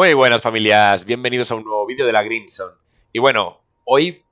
Muy buenas familias, bienvenidos a un nuevo vídeo de la Grimson. Y bueno, hoy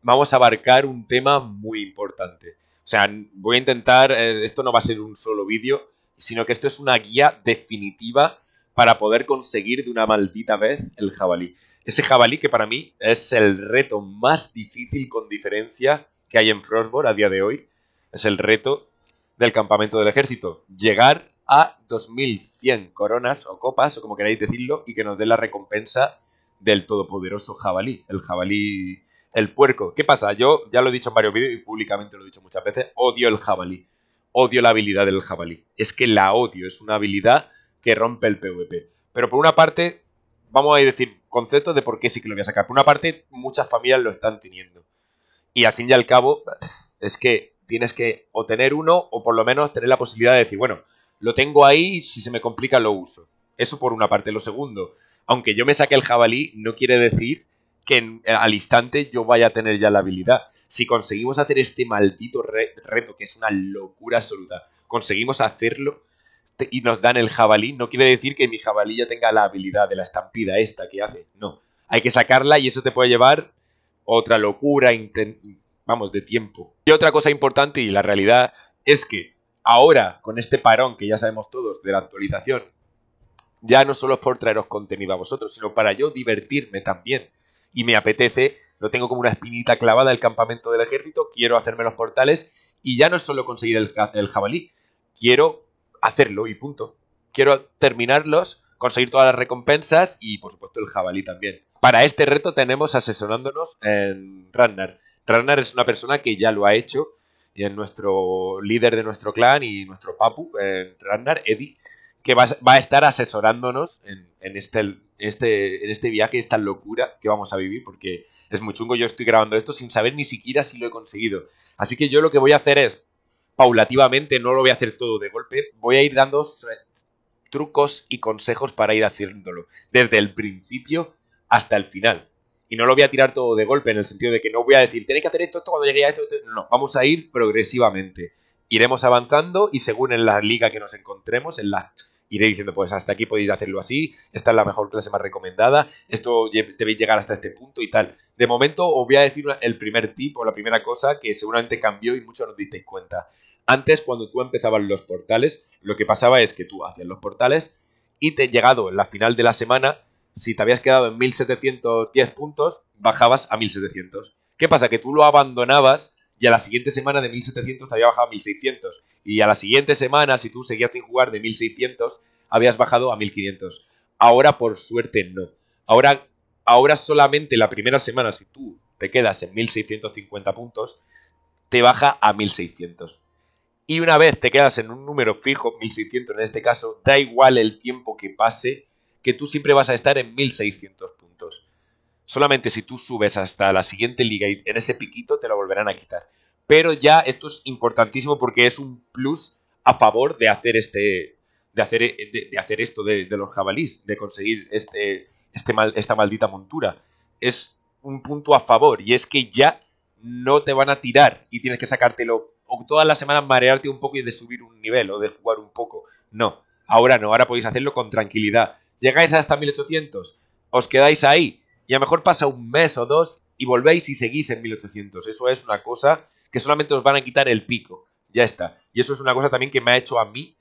vamos a abarcar un tema muy importante. O sea, voy a intentar, eh, esto no va a ser un solo vídeo, sino que esto es una guía definitiva para poder conseguir de una maldita vez el jabalí. Ese jabalí que para mí es el reto más difícil con diferencia que hay en Frostborn a día de hoy. Es el reto del campamento del ejército. Llegar a 2.100 coronas o copas, o como queráis decirlo, y que nos dé la recompensa del todopoderoso jabalí, el jabalí, el puerco. ¿Qué pasa? Yo ya lo he dicho en varios vídeos y públicamente lo he dicho muchas veces, odio el jabalí, odio la habilidad del jabalí. Es que la odio, es una habilidad que rompe el PvP. Pero por una parte, vamos a decir conceptos de por qué sí que lo voy a sacar. Por una parte, muchas familias lo están teniendo. Y al fin y al cabo, es que tienes que o tener uno o por lo menos tener la posibilidad de decir, bueno, lo tengo ahí, si se me complica lo uso. Eso por una parte. Lo segundo, aunque yo me saque el jabalí, no quiere decir que eh, al instante yo vaya a tener ya la habilidad. Si conseguimos hacer este maldito reto, que es una locura absoluta, conseguimos hacerlo y nos dan el jabalí, no quiere decir que mi jabalí ya tenga la habilidad de la estampida esta que hace. No. Hay que sacarla y eso te puede llevar otra locura, vamos, de tiempo. Y otra cosa importante y la realidad es que Ahora, con este parón que ya sabemos todos de la actualización, ya no solo es por traeros contenido a vosotros, sino para yo divertirme también. Y me apetece, lo tengo como una espinita clavada el campamento del ejército, quiero hacerme los portales y ya no es solo conseguir el, el jabalí, quiero hacerlo y punto. Quiero terminarlos, conseguir todas las recompensas y por supuesto el jabalí también. Para este reto tenemos asesorándonos en Ragnar. Ragnar es una persona que ya lo ha hecho y es nuestro líder de nuestro clan y nuestro papu, en eh, Randar, Eddie, que va, a estar asesorándonos en, en este, este, en este viaje, esta locura que vamos a vivir, porque es muy chungo, yo estoy grabando esto sin saber ni siquiera si lo he conseguido. Así que yo lo que voy a hacer es, paulativamente, no lo voy a hacer todo de golpe, voy a ir dando trucos y consejos para ir haciéndolo, desde el principio hasta el final y no lo voy a tirar todo de golpe en el sentido de que no voy a decir, tenéis que hacer esto, esto, cuando llegue a esto, No, vamos a ir progresivamente. Iremos avanzando y según en la liga que nos encontremos, en la, iré diciendo, pues hasta aquí podéis hacerlo así, esta es la mejor clase más recomendada, esto debéis llegar hasta este punto y tal. De momento os voy a decir el primer tip o la primera cosa que seguramente cambió y muchos nos disteis cuenta. Antes, cuando tú empezabas los portales, lo que pasaba es que tú hacías los portales y te llegado en la final de la semana si te habías quedado en 1710 puntos, bajabas a 1700. ¿Qué pasa? Que tú lo abandonabas y a la siguiente semana de 1700 te había bajado a 1600. Y a la siguiente semana, si tú seguías sin jugar de 1600, habías bajado a 1500. Ahora, por suerte, no. Ahora, ahora solamente la primera semana, si tú te quedas en 1650 puntos, te baja a 1600. Y una vez te quedas en un número fijo, 1600 en este caso, da igual el tiempo que pase, que tú siempre vas a estar en 1600 puntos. Solamente si tú subes hasta la siguiente liga y en ese piquito te lo volverán a quitar. Pero ya esto es importantísimo porque es un plus a favor de hacer este. de hacer, de, hacer esto de, los jabalíes, de conseguir este, este mal, esta maldita montura. Es un punto a favor y es que ya no te van a tirar y tienes que sacártelo o todas las semanas marearte un poco y de subir un nivel o de jugar un poco. No, ahora no, ahora podéis hacerlo con tranquilidad llegáis hasta 1800, os quedáis ahí y a lo mejor pasa un mes o dos y volvéis y seguís en 1800. Eso es una cosa que solamente os van a quitar el pico. Ya está. Y eso es una cosa también que me ha hecho a mí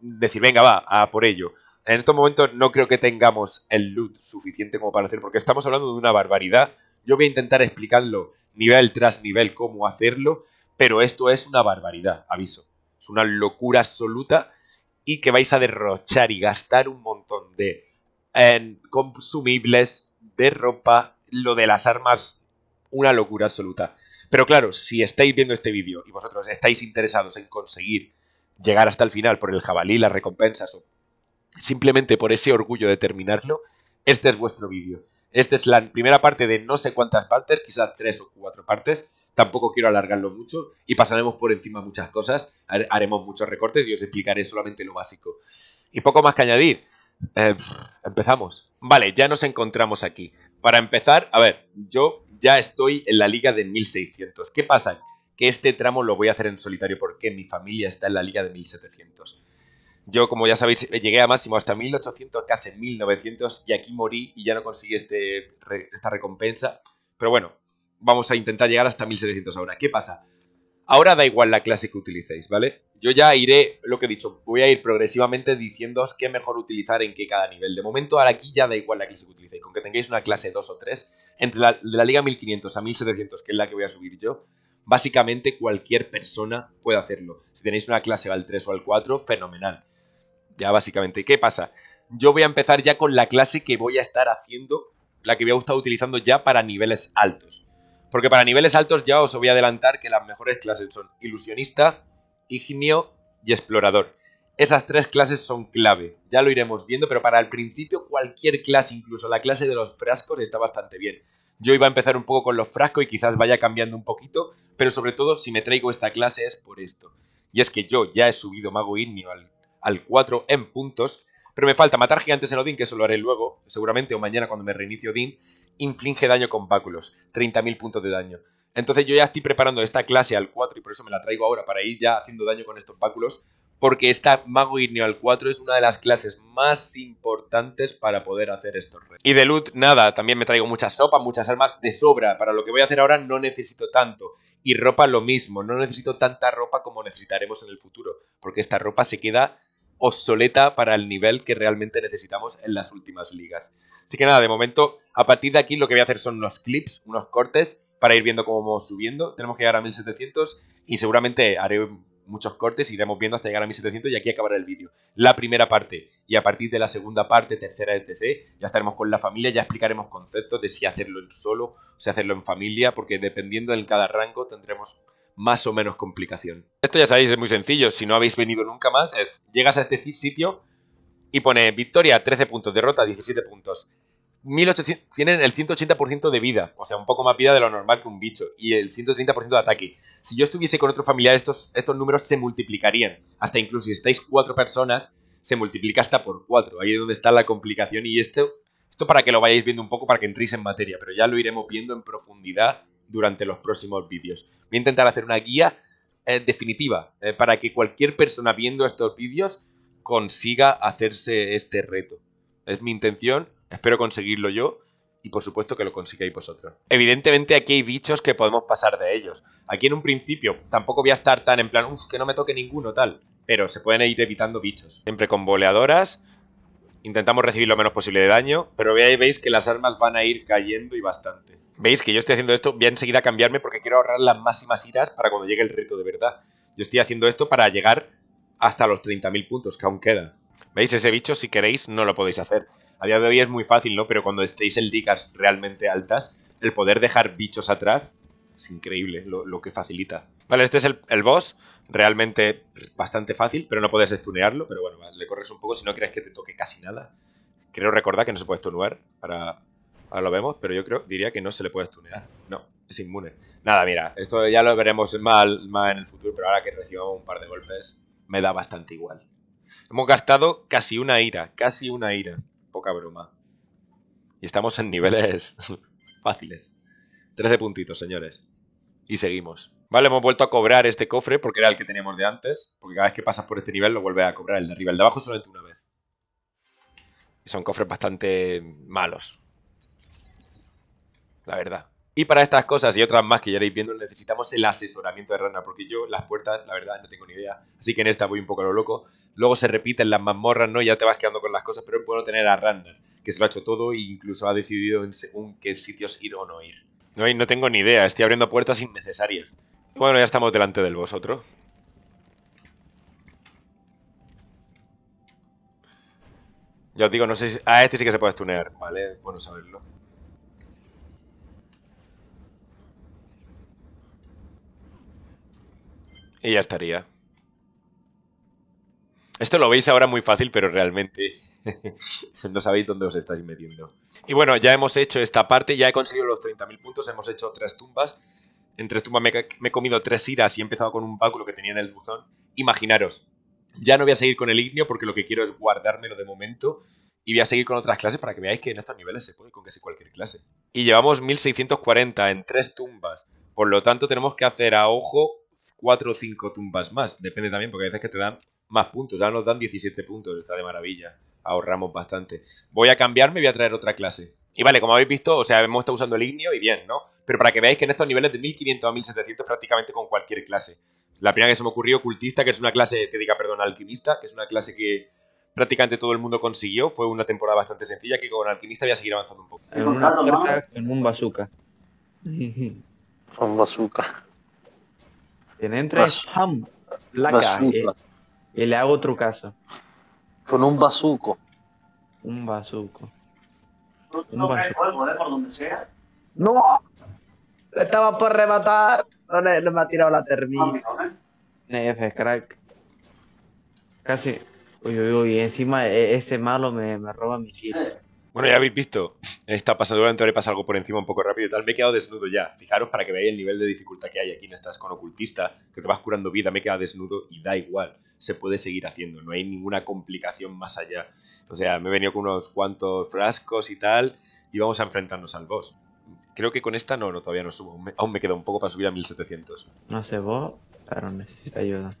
decir, venga, va, a por ello. En estos momentos no creo que tengamos el loot suficiente como para hacer, porque estamos hablando de una barbaridad. Yo voy a intentar explicarlo nivel tras nivel cómo hacerlo, pero esto es una barbaridad, aviso. Es una locura absoluta y que vais a derrochar y gastar un montón de consumibles, de ropa, lo de las armas, una locura absoluta. Pero claro, si estáis viendo este vídeo y vosotros estáis interesados en conseguir llegar hasta el final por el jabalí, las recompensas o simplemente por ese orgullo de terminarlo, este es vuestro vídeo. Esta es la primera parte de no sé cuántas partes, quizás tres o cuatro partes, tampoco quiero alargarlo mucho y pasaremos por encima muchas cosas, haremos muchos recortes y os explicaré solamente lo básico. Y poco más que añadir. Eh, empezamos. Vale, ya nos encontramos aquí. Para empezar, a ver, yo ya estoy en la liga de 1600. ¿Qué pasa? Que este tramo lo voy a hacer en solitario porque mi familia está en la liga de 1700. Yo, como ya sabéis, llegué a máximo hasta 1800, casi 1900, y aquí morí y ya no conseguí este esta recompensa. Pero bueno, vamos a intentar llegar hasta 1700 ahora. ¿Qué pasa? Ahora da igual la clase que utilicéis, ¿vale? Yo ya iré, lo que he dicho, voy a ir progresivamente diciéndoos qué mejor utilizar en qué cada nivel. De momento, ahora aquí ya da igual la clase que utilicéis. Con que tengáis una clase 2 o 3, entre la, de la Liga 1500 a 1700, que es la que voy a subir yo, básicamente cualquier persona puede hacerlo. Si tenéis una clase al 3 o al 4, fenomenal. Ya básicamente, ¿qué pasa? Yo voy a empezar ya con la clase que voy a estar haciendo, la que voy a estar utilizando ya para niveles altos. Porque para niveles altos ya os voy a adelantar que las mejores clases son ilusionista, ignio y explorador. Esas tres clases son clave, ya lo iremos viendo, pero para el principio cualquier clase, incluso la clase de los frascos, está bastante bien. Yo iba a empezar un poco con los frascos y quizás vaya cambiando un poquito, pero sobre todo si me traigo esta clase es por esto. Y es que yo ya he subido Mago Ignio al, al 4 en puntos, pero me falta matar gigantes en Odin, que eso lo haré luego, seguramente, o mañana cuando me reinicie Odin. Inflige daño con báculos, 30.000 puntos de daño. Entonces yo ya estoy preparando esta clase al 4 y por eso me la traigo ahora para ir ya haciendo daño con estos báculos. Porque esta Mago Igneo al 4 es una de las clases más importantes para poder hacer estos retos. Y de loot, nada, también me traigo muchas sopas, muchas armas de sobra. Para lo que voy a hacer ahora no necesito tanto y ropa lo mismo. No necesito tanta ropa como necesitaremos en el futuro, porque esta ropa se queda obsoleta para el nivel que realmente necesitamos en las últimas ligas. Así que nada, de momento, a partir de aquí lo que voy a hacer son unos clips, unos cortes, para ir viendo cómo vamos subiendo. Tenemos que llegar a 1700 y seguramente haré muchos cortes, iremos viendo hasta llegar a 1700 y aquí acabará el vídeo. La primera parte y a partir de la segunda parte, tercera, etc. Ya estaremos con la familia, ya explicaremos conceptos de si hacerlo en solo, si hacerlo en familia, porque dependiendo en cada rango tendremos más o menos complicación. Esto ya sabéis, es muy sencillo. Si no habéis venido nunca más, es llegas a este sitio y pone victoria 13 puntos, derrota 17 puntos. 1800, tienen el 180% de vida, o sea, un poco más vida de lo normal que un bicho, y el 130% de ataque. Si yo estuviese con otro familiar, estos, estos números se multiplicarían. Hasta incluso si estáis cuatro personas, se multiplica hasta por cuatro. Ahí es donde está la complicación. Y esto, esto para que lo vayáis viendo un poco, para que entréis en materia, pero ya lo iremos viendo en profundidad durante los próximos vídeos. Voy a intentar hacer una guía eh, definitiva eh, para que cualquier persona viendo estos vídeos consiga hacerse este reto. Es mi intención, espero conseguirlo yo y por supuesto que lo consigáis vosotros. Evidentemente aquí hay bichos que podemos pasar de ellos. Aquí en un principio tampoco voy a estar tan en plan, que no me toque ninguno tal. Pero se pueden ir evitando bichos. Siempre con boleadoras. Intentamos recibir lo menos posible de daño, pero veis que las armas van a ir cayendo y bastante veis que yo estoy haciendo esto, voy a enseguida a cambiarme porque quiero ahorrar las máximas iras para cuando llegue el reto de verdad. Yo estoy haciendo esto para llegar hasta los 30.000 puntos que aún queda. ¿Veis? Ese bicho, si queréis, no lo podéis hacer. A día de hoy es muy fácil, ¿no? Pero cuando estéis en ligas realmente altas, el poder dejar bichos atrás es increíble lo, que facilita. Vale, este es el, boss. Realmente bastante fácil, pero no podéis estunearlo. Pero bueno, le corres un poco si no queréis que te toque casi nada. Creo recordar que no se puede estunear para, Ahora lo vemos, pero yo creo, diría que no se le puede stunear. No, es inmune. Nada, mira, esto ya lo veremos más, en el futuro, pero ahora que recibamos un par de golpes, me da bastante igual. Hemos gastado casi una ira, casi una ira. Poca broma. Y estamos en niveles fáciles. 13 puntitos, señores. Y seguimos. Vale, hemos vuelto a cobrar este cofre porque era el que teníamos de antes. Porque cada vez que pasas por este nivel lo vuelves a cobrar el de arriba. El de abajo solamente una vez. Y son cofres bastante malos la verdad. Y para estas cosas y otras más que ya iréis viendo, necesitamos el asesoramiento de Rana, porque yo las puertas, la verdad, no tengo ni idea. Así que en esta voy un poco a lo loco. Luego se repiten las mazmorras, ¿no? Ya te vas quedando con las cosas, pero es bueno tener a Rana que se lo ha hecho todo e incluso ha decidido en según qué sitios ir o no ir. No, no tengo ni idea, estoy abriendo puertas innecesarias. Bueno, ya estamos delante del vosotros. Ya os digo, no sé si... Ah, este sí que se puede stunear, ¿vale? Bueno saberlo. Y ya estaría. Esto lo veis ahora muy fácil, pero realmente no sabéis dónde os estáis metiendo. Y bueno, ya hemos hecho esta parte, ya he conseguido los 30.000 puntos, hemos hecho tres tumbas. Entre tumbas me, he comido tres iras y he empezado con un báculo que tenía en el buzón. Imaginaros, ya no voy a seguir con el ignio porque lo que quiero es guardármelo de momento y voy a seguir con otras clases para que veáis que en estos niveles se puede con casi cualquier clase. Y llevamos 1640 en tres tumbas, por lo tanto tenemos que hacer a ojo cuatro o cinco tumbas más. Depende también, porque a veces que te dan más puntos. Ya nos dan 17 puntos, está de maravilla. Ahorramos bastante. Voy a cambiarme y voy a traer otra clase. Y vale, como habéis visto, o sea, hemos estado usando el ignio y bien, ¿no? Pero para que veáis que en estos niveles de 1500 a 1700 prácticamente con cualquier clase. La primera que se me ocurrió, cultista, que es una clase, que diga, perdón, alquimista, que es una clase que prácticamente todo el mundo consiguió. Fue una temporada bastante sencilla que con alquimista voy a seguir avanzando un poco. En un en un bazooka. Quien entra Ham, y eh, eh, le hago otro caso. Con un bazuco. Un bazuco. ¿No, cae por donde sea? ¡No! Le estaba por rematar. No, le, no me ha tirado la termina. F, crack. Casi. Uy, uy, uy. Encima e, ese malo me, me roba mi kit. Bueno, ya habéis visto, esta pasadura ahora pasa algo por encima un poco rápido y tal. Me he quedado desnudo ya. Fijaros para que veáis el nivel de dificultad que hay aquí. No estás con ocultista, que te vas curando vida, me he quedado desnudo y da igual. Se puede seguir haciendo, no hay ninguna complicación más allá. O sea, me he venido con unos cuantos frascos y tal y vamos a enfrentarnos al boss. Creo que con esta no, no, todavía no subo. Aún me, aún me queda un poco para subir a 1700. No sé vos, pero necesito ayuda.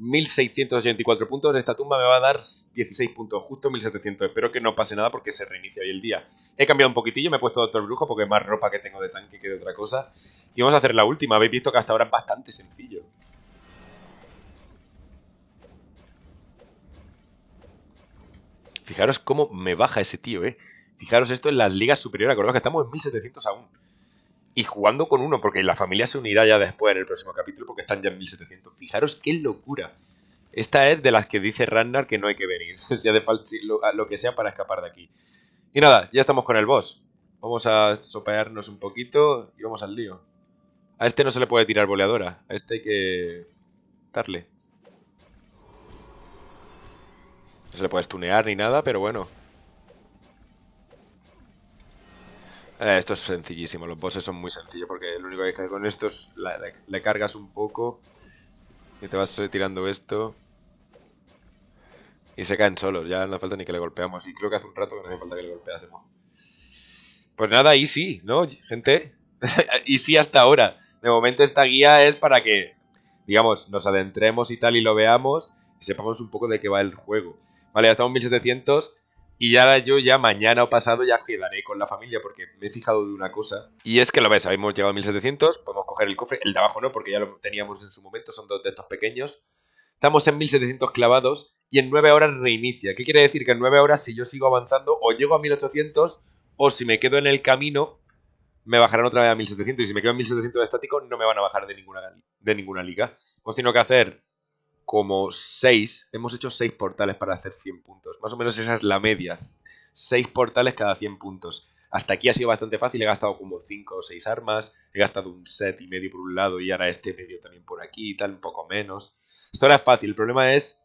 1.684 puntos. Esta tumba me va a dar 16 puntos, justo 1.700. Espero que no pase nada porque se reinicia hoy el día. He cambiado un poquitillo, me he puesto Doctor Brujo porque es más ropa que tengo de tanque que de otra cosa. Y vamos a hacer la última. Habéis visto que hasta ahora es bastante sencillo. Fijaros cómo me baja ese tío, ¿eh? Fijaros esto en las ligas superiores. Acordaos que estamos en 1.700 aún y jugando con uno, porque la familia se unirá ya después en el próximo capítulo, porque están ya en 1700. Fijaros qué locura. Esta es de las que dice Ragnar que no hay que venir, si hace falta lo, que sea para escapar de aquí. Y nada, ya estamos con el boss. Vamos a sopearnos un poquito y vamos al lío. A este no se le puede tirar boleadora, a este hay que darle. No se le puede stunear ni nada, pero bueno. Eh, esto es sencillísimo, los bosses son muy sencillos porque lo único que hay que hacer con esto es le, cargas un poco y te vas tirando esto y se caen solos, ya no falta ni que le golpeamos y creo que hace un rato que no hace falta que le golpeásemos. Pues nada, y sí, ¿no? Gente, y sí hasta ahora. De momento esta guía es para que, digamos, nos adentremos y tal y lo veamos y sepamos un poco de qué va el juego. Vale, ya estamos en 1700 y ahora yo ya mañana o pasado ya quedaré con la familia porque me he fijado de una cosa. Y es que lo ves, habíamos llegado a 1700, podemos coger el cofre. El de abajo no, porque ya lo teníamos en su momento, son dos de estos pequeños. Estamos en 1700 clavados y en 9 horas reinicia. ¿Qué quiere decir? Que en 9 horas si yo sigo avanzando o llego a 1800 o si me quedo en el camino me bajarán otra vez a 1700 y si me quedo en 1700 de estático no me van a bajar de ninguna, de ninguna liga. Pues tengo que hacer como 6, hemos hecho 6 portales para hacer 100 puntos. Más o menos esa es la media. 6 portales cada 100 puntos. Hasta aquí ha sido bastante fácil, he gastado como 5 o 6 armas, he gastado un set y medio por un lado y ahora este medio también por aquí y tal, un poco menos. Esto era fácil, el problema es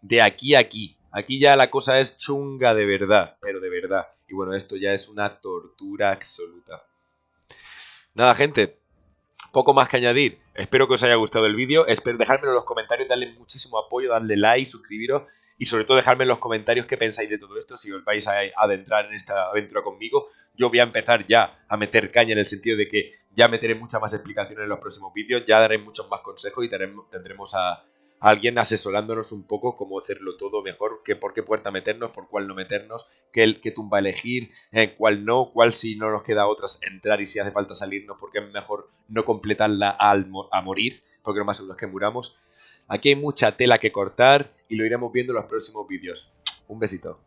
de aquí a aquí. Aquí ya la cosa es chunga de verdad, pero de verdad. Y bueno, esto ya es una tortura absoluta. Nada, gente, poco más que añadir. Espero que os haya gustado el vídeo. Espero dejármelo en los comentarios, darle muchísimo apoyo, darle like, suscribiros y sobre todo dejarme en los comentarios qué pensáis de todo esto, si os vais a adentrar en esta aventura conmigo. Yo voy a empezar ya a meter caña en el sentido de que ya meteré muchas más explicaciones en los próximos vídeos, ya daré muchos más consejos y tendremos a, alguien asesorándonos un poco cómo hacerlo todo mejor, que por qué puerta meternos, por cuál no meternos, qué, tumba elegir, eh, cuál no, cuál si no nos queda otras entrar y si hace falta salirnos, porque es mejor no completarla a morir, porque lo más seguro es que muramos. Aquí hay mucha tela que cortar y lo iremos viendo en los próximos vídeos. Un besito.